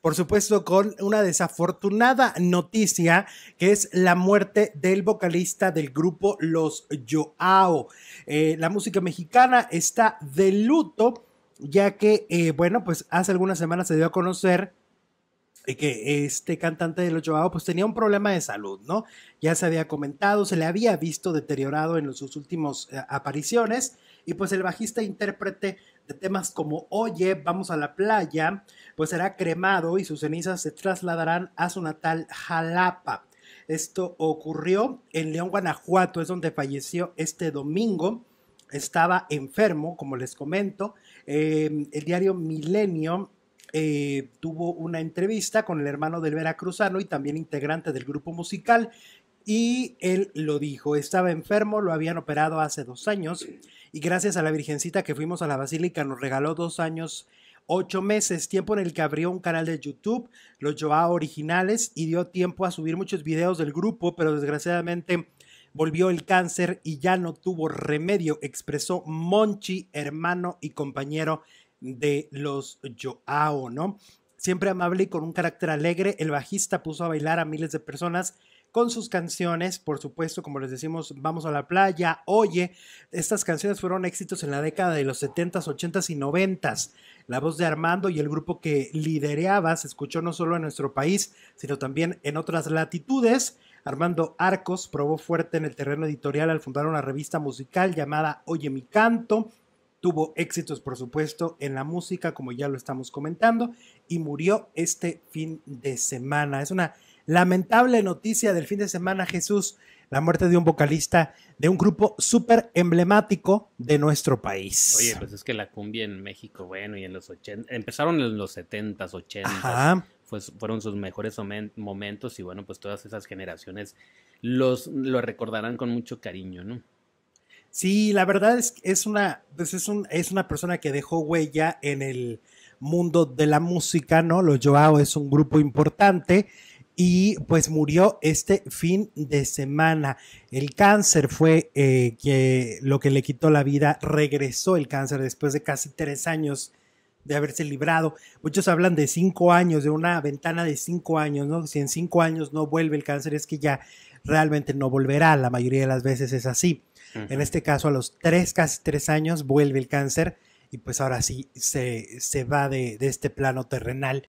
por supuesto, con una desafortunada noticia que es la muerte del vocalista del grupo Los Joao. Eh, la música mexicana está de luto, ya que, eh, bueno, pues hace algunas semanas se dio a conocer que este cantante de los Joao pues tenía un problema de salud, ¿no? Ya se había comentado, se le había visto deteriorado en sus últimas eh, apariciones y pues el bajista intérprete de temas como Oye, vamos a la playa, pues será cremado y sus cenizas se trasladarán a su natal Jalapa. Esto ocurrió en León, Guanajuato, es donde falleció este domingo. Estaba enfermo, como les comento. Em, el diario Milenio eh, tuvo una entrevista con el hermano del veracruzano y también integrante del grupo musical y él lo dijo, estaba enfermo, lo habían operado hace dos años y gracias a la Virgencita que fuimos a la Basílica nos regaló dos años ocho meses, tiempo en el que abrió un canal de YouTube, los Joao originales, y dio tiempo a subir muchos videos del grupo, pero desgraciadamente volvió el cáncer y ya no tuvo remedio, expresó Monchi, hermano y compañero de los Joao, ¿no? Siempre amable y con un carácter alegre, el bajista puso a bailar a miles de personas con sus canciones, por supuesto, como les decimos, Vamos a la playa, Oye, estas canciones fueron éxitos en la década de los 70s, 80s y 90s. La voz de Armando y el grupo que lidereaba se escuchó no solo en nuestro país, sino también en otras latitudes. Armando Arcos probó fuerte en el terreno editorial al fundar una revista musical llamada Oye mi canto, Tuvo éxitos, por supuesto, en la música, como ya lo estamos comentando, y murió este fin de semana. Es una lamentable noticia del fin de semana, Jesús, la muerte de un vocalista de un grupo súper emblemático de nuestro país. Oye, pues es que la cumbia en México, bueno, y en los 80, empezaron en los 70s, 80s, pues fueron sus mejores momentos y bueno, pues todas esas generaciones los lo recordarán con mucho cariño, ¿no? Sí, la verdad es que es una, pues, es, una persona que dejó huella en el mundo de la música, ¿no? Los Joao es un grupo importante y pues murió este fin de semana. El cáncer fue eh, que lo que le quitó la vida, regresó el cáncer después de casi tres años de haberse librado. Muchos hablan de cinco años, de una ventana de cinco años, ¿no? Si en cinco años no vuelve el cáncer es que ya realmente no volverá. La mayoría de las veces es así. En este caso, a los tres, casi tres años, vuelve el cáncer y pues ahora sí se, va de, de, este plano terrenal